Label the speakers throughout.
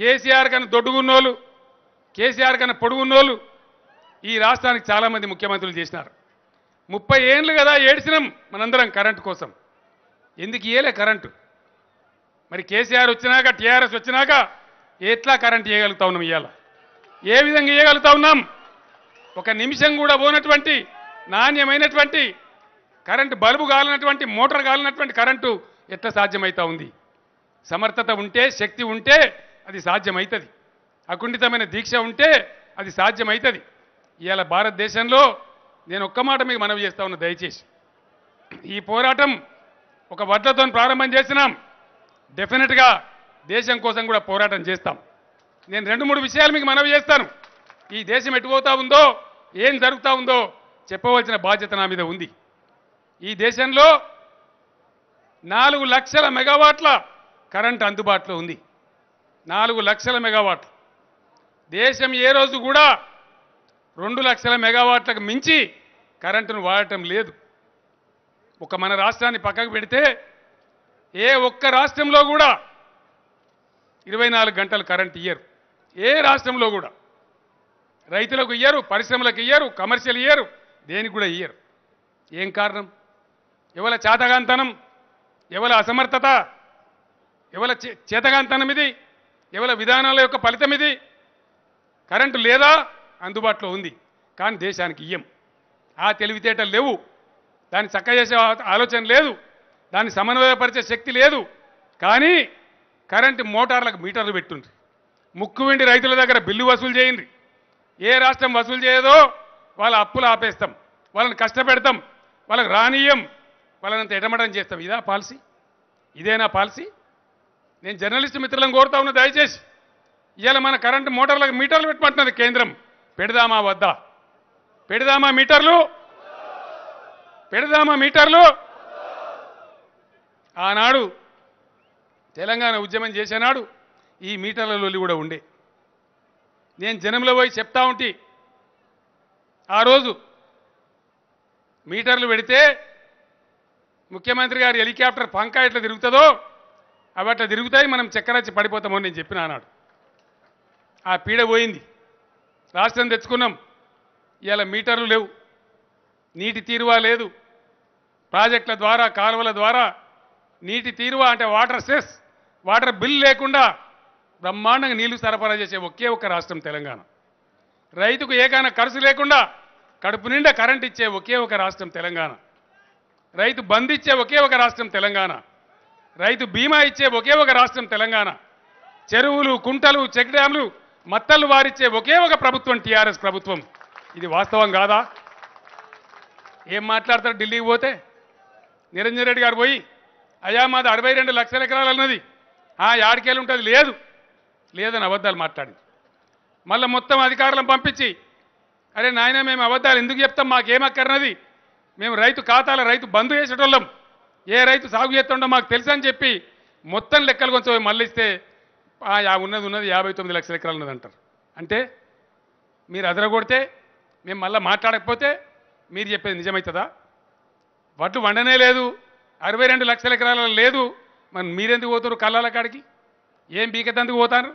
Speaker 1: కేసీఆర్ కన్నా దొడ్డుగున్నోళ్ళు కేసీఆర్ కన్నా పొడుగున్నోళ్ళు ఈ రాష్ట్రానికి చాలామంది ముఖ్యమంత్రులు చేసినారు ముప్పై ఏండ్లు కదా ఏడ్చినాం మనందరం కరెంటు కోసం ఎందుకు ఇయ్యలే కరెంటు మరి కేసీఆర్ వచ్చినాక టీఆర్ఎస్ వచ్చినాక ఎట్లా కరెంటు ఇవ్వగలుగుతా ఉన్నాం ఇవాళ ఏ విధంగా ఇవ్వగలుగుతా ఉన్నాం ఒక నిమిషం కూడా పోనటువంటి నాణ్యమైనటువంటి కరెంటు బల్బు కాలినటువంటి మోటార్ కాలినటువంటి కరెంటు ఎట్లా సాధ్యమవుతా ఉంది సమర్థత ఉంటే శక్తి ఉంటే అది సాధ్యమవుతుంది అకుండితమైన దీక్ష ఉంటే అది సాధ్యమవుతుంది ఇవాళ భారతదేశంలో నేను ఒక్క మాట మీకు మనవి చేస్తా ఉన్నా దయచేసి ఈ పోరాటం ఒక వడ్లతో ప్రారంభం చేసినాం డెఫినెట్గా దేశం కోసం కూడా పోరాటం చేస్తాం నేను రెండు మూడు విషయాలు మీకు మనవి చేస్తాను ఈ దేశం ఎటుపోతా ఉందో ఏం జరుగుతూ ఉందో చెప్పవలసిన బాధ్యత నా మీద ఉంది ఈ దేశంలో నాలుగు లక్షల మెగావాట్ల కరెంట్ అందుబాటులో ఉంది నాలుగు లక్షల మెగావాట్లు దేశం ఏ రోజు కూడా రెండు లక్షల మెగావాట్లకు మించి కరెంటును వాడటం లేదు ఒక మన రాష్ట్రాన్ని పక్కకు పెడితే ఏ ఒక్క రాష్ట్రంలో కూడా ఇరవై గంటలు కరెంట్ ఇయ్యరు ఏ రాష్ట్రంలో కూడా రైతులకు ఇయ్యరు పరిశ్రమలకు ఇయ్యరు కమర్షియల్ ఇయ్యరు దేనికి కూడా ఇయ్యరు ఏం కారణం ఎవల చేతగాంతనం ఎవల అసమర్థత ఎవల చేతగాంతనం ఇది కేవల విధానాల యొక్క ఫలితం ఇది కరెంటు లేదా అందుబాటులో ఉంది కానీ దేశానికి ఇయ్యం ఆ తెలివితేటలు లేవు దాన్ని చక్క చేసే ఆలోచన లేదు దాన్ని సమన్వయపరిచే శక్తి లేదు కానీ కరెంటు మోటార్లకు మీటర్లు పెట్టుండ్రి ముక్కు వెండి రైతుల దగ్గర బిల్లు వసూలు చేయండి ఏ రాష్ట్రం వసూలు చేయదో వాళ్ళ అప్పులు ఆపేస్తాం వాళ్ళని కష్టపెడతాం వాళ్ళకి రానియం వాళ్ళనంత ఎటమటం చేస్తాం ఇదా పాలసీ ఇదేనా పాలసీ నేను జర్నలిస్ట్ మిత్రులను కోరుతా ఉన్నా దయచేసి ఇవాళ మన కరెంటు మోటార్లకు మీటర్లు పెట్టమంటున్నది కేంద్రం పెడదామా వద్ద పెడదామా మీటర్లు పెడదామా మీటర్లు ఆనాడు తెలంగాణ ఉద్యమం చేసేనాడు ఈ మీటర్లలోని కూడా ఉండే నేను జనంలో పోయి చెప్తా ఉంటే ఆ రోజు మీటర్లు పెడితే ముఖ్యమంత్రి గారి హెలికాప్టర్ పంకా ఎట్లా తిరుగుతుందో అవి అట్లా తిరుగుతాయి మనం చక్కరచ్చి పడిపోతామని నేను చెప్పిన అన్నాడు ఆ పీడ పోయింది రాష్ట్రం తెచ్చుకున్నాం ఇవాళ మీటర్లు లేవు నీటి తీరువా లేదు ప్రాజెక్టుల ద్వారా కాలువల ద్వారా నీటి తీరువా అంటే వాటర్ సెస్ వాటర్ బిల్ లేకుండా బ్రహ్మాండంగా నీళ్లు సరఫరా చేసే ఒకే ఒక్క రాష్ట్రం తెలంగాణ రైతుకు ఏకైనా ఖర్చు లేకుండా కడుపు నిండా కరెంట్ ఇచ్చే ఒకే ఒక రాష్ట్రం తెలంగాణ రైతు ఇచ్చే ఒకే ఒక రాష్ట్రం తెలంగాణ రైతు బీమా ఇచ్చే ఒకే ఒక రాష్ట్రం తెలంగాణ చెరువులు కుంటలు చెక్ డ్యాంలు మత్తలు వారిచ్చే ఒకే ఒక ప్రభుత్వం టీఆర్ఎస్ ప్రభుత్వం ఇది వాస్తవం కాదా ఏం మాట్లాడతారు ఢిల్లీకి పోతే నిరంజన్ రెడ్డి గారు పోయి అయ్యా మాది అరవై రెండు లక్షల ఎకరాలు అన్నది యాడికేళ్ళు ఉంటుంది లేదు లేదని అబద్ధాలు మాట్లాడింది మళ్ళీ మొత్తం అధికారులను పంపించి అరే నాయన మేము అబద్ధాలు ఎందుకు చెప్తాం మాకేమక్కర్నది మేము రైతు ఖాతాల రైతు బంద్ చేసేటోళ్ళం ఏ రైతు సాగు చేస్తుండో మాకు తెలుసు అని చెప్పి మొత్తం లెక్కలు కొంచెం మళ్ళిస్తే ఉన్నది ఉన్నది యాభై తొమ్మిది లక్షల ఎకరాలు ఉన్నది అంటారు అంటే మీరు అదరగొడితే మేము మళ్ళీ మాట్లాడకపోతే మీరు చెప్పేది నిజమవుతుందా వడ్లు వండనే లేదు అరవై రెండు లక్షల ఎకరాల లేదు మరి మీరెందుకు పోతున్నారు కళ్ళాల కాడికి ఏం బీకెత్తందుకు పోతారు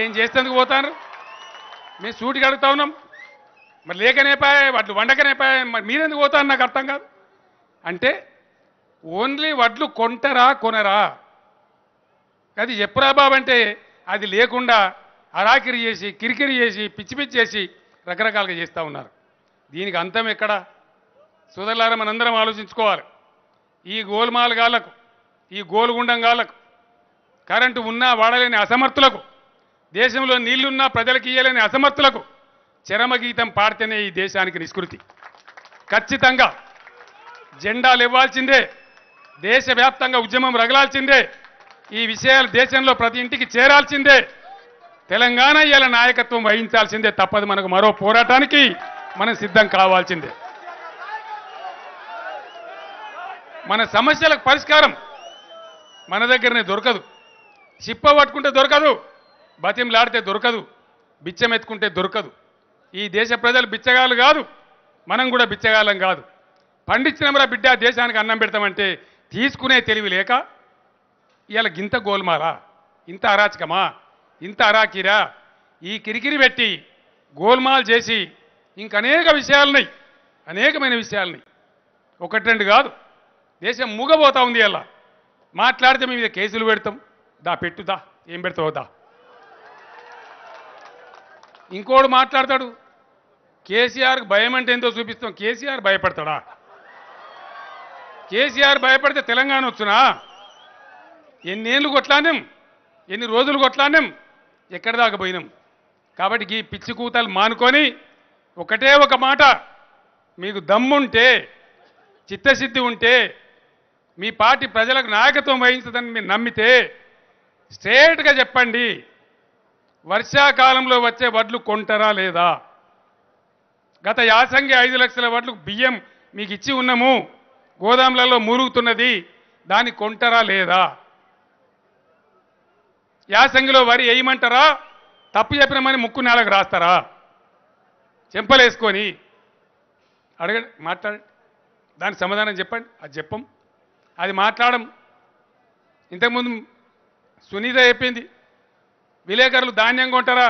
Speaker 1: ఏం చేస్తేందుకు పోతారు మేము సూటికి అడుగుతా ఉన్నాం మరి లేకనేపాయ వడ్లు పాయ మరి మీరెందుకు పోతారు నాకు అర్థం కాదు అంటే ఓన్లీ వడ్లు కొంటరా కొనరా అది చెప్పురా బాబు అంటే అది లేకుండా అరాకిరి చేసి కిరికిరి చేసి పిచ్చి పిచ్చి చేసి రకరకాలుగా చేస్తూ ఉన్నారు దీనికి అంతం ఎక్కడ సోదరులారా మనందరం ఆలోచించుకోవాలి ఈ గోల్మాల గాళ్లకు ఈ గోలుగుండం గాళ్లకు కరెంటు ఉన్నా వాడలేని అసమర్థులకు దేశంలో నీళ్లున్నా ప్రజలకు ఇయ్యలేని అసమర్థులకు చరమగీతం పాడితేనే ఈ దేశానికి నిష్కృతి ఖచ్చితంగా జెండాలు ఇవ్వాల్సిందే దేశవ్యాప్తంగా ఉద్యమం రగలాల్సిందే ఈ విషయాలు దేశంలో ప్రతి ఇంటికి చేరాల్సిందే తెలంగాణ ఇలా నాయకత్వం వహించాల్సిందే తప్పదు మనకు మరో పోరాటానికి మనం సిద్ధం కావాల్సిందే మన సమస్యలకు పరిష్కారం మన దగ్గరనే దొరకదు చిప్ప పట్టుకుంటే దొరకదు బతింలాడితే దొరకదు బిచ్చమెత్తుకుంటే దొరకదు ఈ దేశ ప్రజలు బిచ్చగాలు కాదు మనం కూడా బిచ్చగాలం కాదు పండించినమరా బిడ్డ దేశానికి అన్నం పెడతామంటే తీసుకునే తెలివి లేక ఇవాళ గింత గోల్మాలా ఇంత అరాచకమా ఇంత అరాకిరా ఈ కిరికిరి పెట్టి గోల్మాల్ చేసి ఇంక అనేక విషయాలున్నాయి అనేకమైన విషయాలున్నాయి ఒకటి రెండు కాదు దేశం మూగబోతా ఉంది అలా మాట్లాడితే మేము మీద కేసులు పెడతాం దా పెట్టుదా ఏం పెడతావు దా ఇంకోడు మాట్లాడతాడు కేసీఆర్కి భయం అంటే ఏందో చూపిస్తాం కేసీఆర్ భయపడతాడా కేసీఆర్ భయపడితే తెలంగాణ వచ్చునా ఎన్నేళ్ళు కొట్లానేం ఎన్ని రోజులు కొట్లానేం ఎక్కడ దాకా పోయినాం కాబట్టి ఈ పిచ్చి కూతలు మానుకొని ఒకటే ఒక మాట మీకు దమ్ముంటే చిత్తశుద్ధి ఉంటే మీ పార్టీ ప్రజలకు నాయకత్వం వహించదని మీరు నమ్మితే స్ట్రేట్గా చెప్పండి వర్షాకాలంలో వచ్చే వడ్లు కొంటారా లేదా గత యాసంగి ఐదు లక్షల వడ్లు బియ్యం మీకు ఇచ్చి ఉన్నాము గోదాములలో మురుగుతున్నది దాని కొంటరా లేదా యాసంగిలో వరి వేయమంటారా తప్పు చెప్పినామని ముక్కు నేలకు రాస్తారా చెంపలేసుకొని అడగండి మాట్లాడండి దానికి సమాధానం చెప్పండి అది చెప్పం అది మాట్లాడడం ఇంతకుముందు సునీత చెప్పింది విలేకరులు ధాన్యం కొంటారా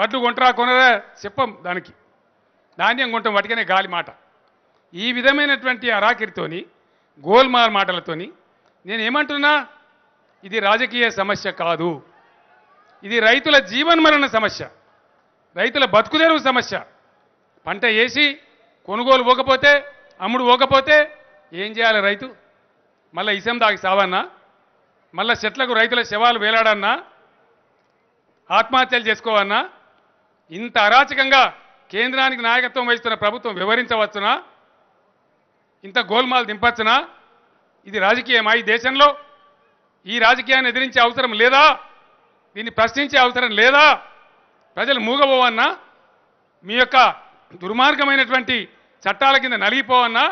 Speaker 1: వడ్లు కొంటారా కొనరా చెప్పం దానికి ధాన్యం కొంటాం వాటికనే గాలి మాట ఈ విధమైనటువంటి అరాకిరితోని గోల్మార్ మాటలతోని నేను ఏమంటున్నా ఇది రాజకీయ సమస్య కాదు ఇది రైతుల మరణ సమస్య రైతుల బతుకుదేరు సమస్య పంట వేసి కొనుగోలు పోకపోతే అమ్ముడు పోకపోతే ఏం చేయాలి రైతు మళ్ళీ ఇసం దాకి సావన్నా మళ్ళా చెట్లకు రైతుల శవాలు వేలాడన్నా ఆత్మహత్యలు చేసుకోవన్నా ఇంత అరాచకంగా కేంద్రానికి నాయకత్వం వహిస్తున్న ప్రభుత్వం వివరించవచ్చునా ఇంత గోల్మాల్ దింపచ్చనా ఇది రాజకీయమా ఈ దేశంలో ఈ రాజకీయాన్ని ఎదిరించే అవసరం లేదా దీన్ని ప్రశ్నించే అవసరం లేదా ప్రజలు మూగబోవన్నా మీ యొక్క దుర్మార్గమైనటువంటి చట్టాల కింద నలిగిపోవన్నా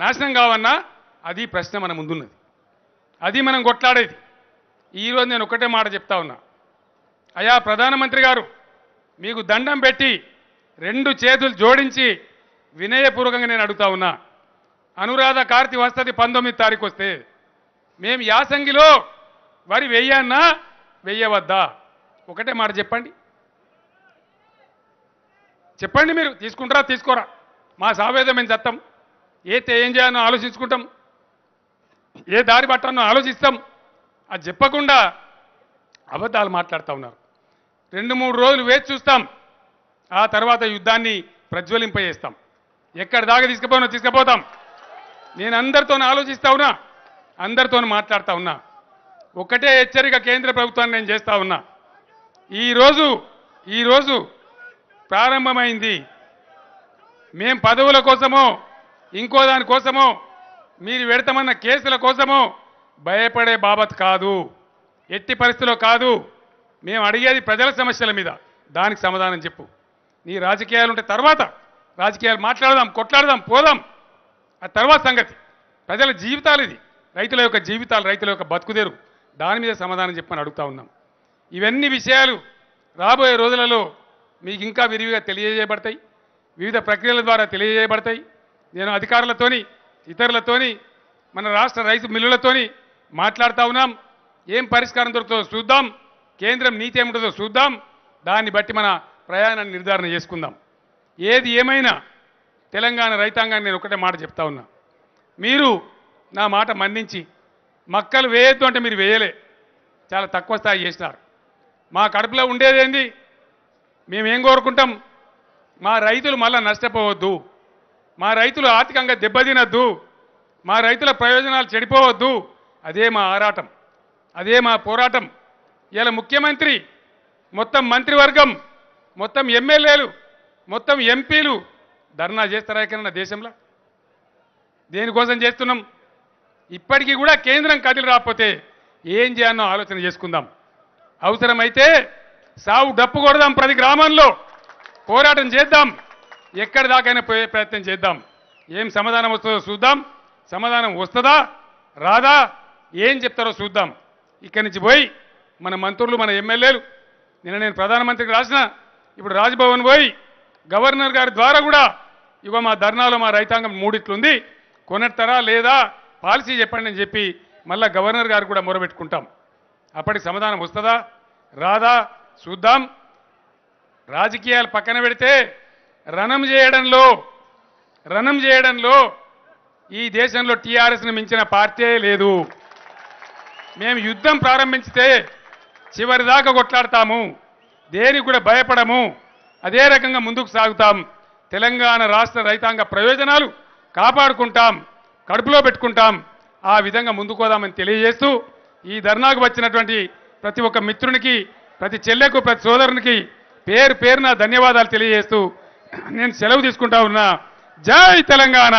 Speaker 1: నాశనం కావన్నా అది ప్రశ్న మన ముందున్నది అది మనం కొట్లాడేది ఈరోజు నేను ఒకటే మాట చెప్తా ఉన్నా అయా ప్రధానమంత్రి గారు మీకు దండం పెట్టి రెండు చేతులు జోడించి వినయపూర్వకంగా నేను అడుగుతా ఉన్నా అనురాధ కార్తి వస్తుంది పంతొమ్మిది తారీఖు వస్తే మేము యాసంగిలో వరి వెయ్యన్నా వెయ్యవద్దా ఒకటే మాట చెప్పండి చెప్పండి మీరు తీసుకుంటారా తీసుకోరా మా సావేదం మేము చత్తాం ఏతే ఏం చేయాలో ఆలోచించుకుంటాం ఏ దారి పట్టానో ఆలోచిస్తాం అది చెప్పకుండా అబద్ధాలు మాట్లాడుతూ ఉన్నారు రెండు మూడు రోజులు వేచి చూస్తాం ఆ తర్వాత యుద్ధాన్ని ప్రజ్వలింపజేస్తాం ఎక్కడ దాకా తీసుకుపోయినా తీసుకుపోతాం నేను అందరితో ఆలోచిస్తా ఉన్నా అందరితో మాట్లాడుతూ ఉన్నా ఒకటే హెచ్చరిక కేంద్ర ప్రభుత్వాన్ని నేను చేస్తా ఉన్నా ఈరోజు ఈరోజు ప్రారంభమైంది మేం పదవుల కోసమో ఇంకో దానికోసమో మీరు పెడతామన్న కేసుల కోసమో భయపడే బాబత్ కాదు ఎట్టి పరిస్థితిలో కాదు మేము అడిగేది ప్రజల సమస్యల మీద దానికి సమాధానం చెప్పు నీ రాజకీయాలు ఉంటే తర్వాత రాజకీయాలు మాట్లాడదాం కొట్లాడదాం పోదాం ఆ తర్వాత సంగతి ప్రజల జీవితాలు ఇది రైతుల యొక్క జీవితాలు రైతుల యొక్క బతుకుదేరు దాని మీద సమాధానం చెప్పని అడుగుతా ఉన్నాం ఇవన్నీ విషయాలు రాబోయే రోజులలో మీకు ఇంకా విరివిగా తెలియజేయబడతాయి వివిధ ప్రక్రియల ద్వారా తెలియజేయబడతాయి నేను అధికారులతోని ఇతరులతోని మన రాష్ట్ర రైతు మిల్లులతోని మాట్లాడుతూ ఉన్నాం ఏం పరిష్కారం దొరుకుతుందో చూద్దాం కేంద్రం నీతి ఏమిటో చూద్దాం దాన్ని బట్టి మన ప్రయాణాన్ని నిర్ధారణ చేసుకుందాం ఏది ఏమైనా తెలంగాణ రైతాంగాన్ని నేను ఒకటే మాట చెప్తా ఉన్నా మీరు నా మాట మన్నించి మక్కలు వేయొద్దు అంటే మీరు వేయలే చాలా తక్కువ స్థాయి చేసినారు మా కడుపులో ఉండేదేంది మేమేం కోరుకుంటాం మా రైతులు మళ్ళీ నష్టపోవద్దు మా రైతులు ఆర్థికంగా దెబ్బతినద్దు మా రైతుల ప్రయోజనాలు చెడిపోవద్దు అదే మా ఆరాటం అదే మా పోరాటం ఇలా ముఖ్యమంత్రి మొత్తం మంత్రివర్గం మొత్తం ఎమ్మెల్యేలు మొత్తం ఎంపీలు ధర్నా చేస్తారా ఎక్కడన్నా దేశంలో దేనికోసం చేస్తున్నాం ఇప్పటికీ కూడా కేంద్రం కదిలి రాకపోతే ఏం చేయాలో ఆలోచన చేసుకుందాం అవసరమైతే సావు డప్పు కొడదాం ప్రతి గ్రామంలో పోరాటం చేద్దాం ఎక్కడి దాకైనా పోయే ప్రయత్నం చేద్దాం ఏం సమాధానం వస్తుందో చూద్దాం సమాధానం వస్తుందా రాదా ఏం చెప్తారో చూద్దాం ఇక్కడి నుంచి పోయి మన మంత్రులు మన ఎమ్మెల్యేలు నిన్న నేను ప్రధానమంత్రికి రాసిన ఇప్పుడు రాజ్భవన్ పోయి గవర్నర్ గారి ద్వారా కూడా ఇక మా ధర్నాలో మా రైతాంగం మూడిట్లుంది కొనట్టరా లేదా పాలసీ చెప్పండి అని చెప్పి మళ్ళీ గవర్నర్ గారు కూడా మొరబెట్టుకుంటాం అప్పటికి సమాధానం వస్తుందా రాదా చూద్దాం రాజకీయాలు పక్కన పెడితే రణం చేయడంలో రణం చేయడంలో ఈ దేశంలో టీఆర్ఎస్ను మించిన పార్టీ లేదు మేము యుద్ధం ప్రారంభించితే చివరిదాకా కొట్లాడతాము దేనికి కూడా భయపడము అదే రకంగా ముందుకు సాగుతాం తెలంగాణ రాష్ట్ర రైతాంగ ప్రయోజనాలు కాపాడుకుంటాం కడుపులో పెట్టుకుంటాం ఆ విధంగా ముందుకోదామని తెలియజేస్తూ ఈ ధర్నాకు వచ్చినటువంటి ప్రతి ఒక్క మిత్రునికి ప్రతి చెల్లెకు ప్రతి సోదరునికి పేరు పేరున ధన్యవాదాలు తెలియజేస్తూ నేను సెలవు తీసుకుంటా ఉన్నా జై తెలంగాణ